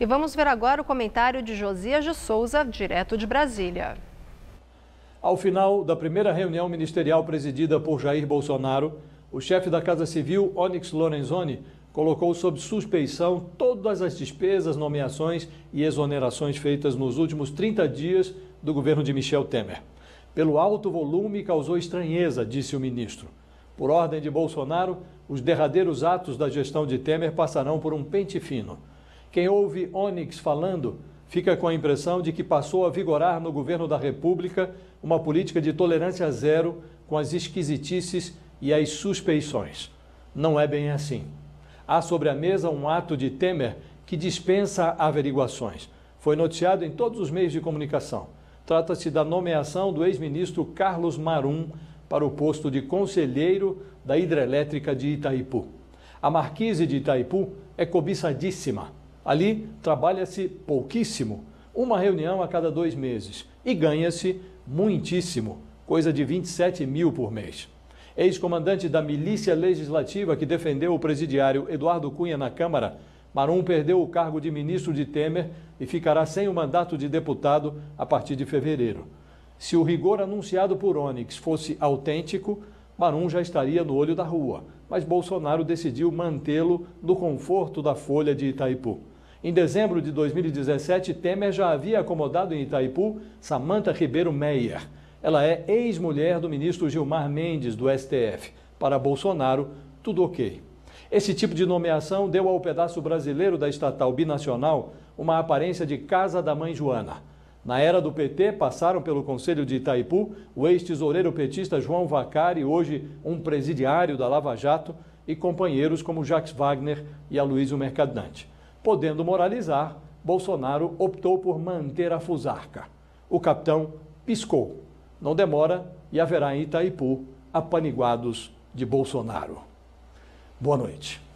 E vamos ver agora o comentário de Josias de Souza, direto de Brasília. Ao final da primeira reunião ministerial presidida por Jair Bolsonaro, o chefe da Casa Civil, Onyx Lorenzoni, colocou sob suspeição todas as despesas, nomeações e exonerações feitas nos últimos 30 dias do governo de Michel Temer. Pelo alto volume, causou estranheza, disse o ministro. Por ordem de Bolsonaro, os derradeiros atos da gestão de Temer passarão por um pente fino. Quem ouve Onyx falando fica com a impressão de que passou a vigorar no governo da República uma política de tolerância zero com as esquisitices e as suspeições. Não é bem assim. Há sobre a mesa um ato de Temer que dispensa averiguações. Foi noticiado em todos os meios de comunicação. Trata-se da nomeação do ex-ministro Carlos Marum para o posto de conselheiro da hidrelétrica de Itaipu. A marquise de Itaipu é cobiçadíssima. Ali trabalha-se pouquíssimo, uma reunião a cada dois meses, e ganha-se muitíssimo, coisa de 27 mil por mês. Ex-comandante da milícia legislativa que defendeu o presidiário Eduardo Cunha na Câmara, Marum perdeu o cargo de ministro de Temer e ficará sem o mandato de deputado a partir de fevereiro. Se o rigor anunciado por Onyx fosse autêntico, Marum já estaria no olho da rua, mas Bolsonaro decidiu mantê-lo no conforto da folha de Itaipu. Em dezembro de 2017, Temer já havia acomodado em Itaipu Samanta Ribeiro Meyer. Ela é ex-mulher do ministro Gilmar Mendes, do STF. Para Bolsonaro, tudo ok. Esse tipo de nomeação deu ao pedaço brasileiro da estatal binacional uma aparência de Casa da Mãe Joana. Na era do PT, passaram pelo Conselho de Itaipu o ex-tesoureiro petista João Vacari, hoje um presidiário da Lava Jato, e companheiros como Jacques Wagner e Aloysio Mercadante. Podendo moralizar, Bolsonaro optou por manter a fusarca. O capitão piscou. Não demora e haverá em Itaipu apaniguados de Bolsonaro. Boa noite.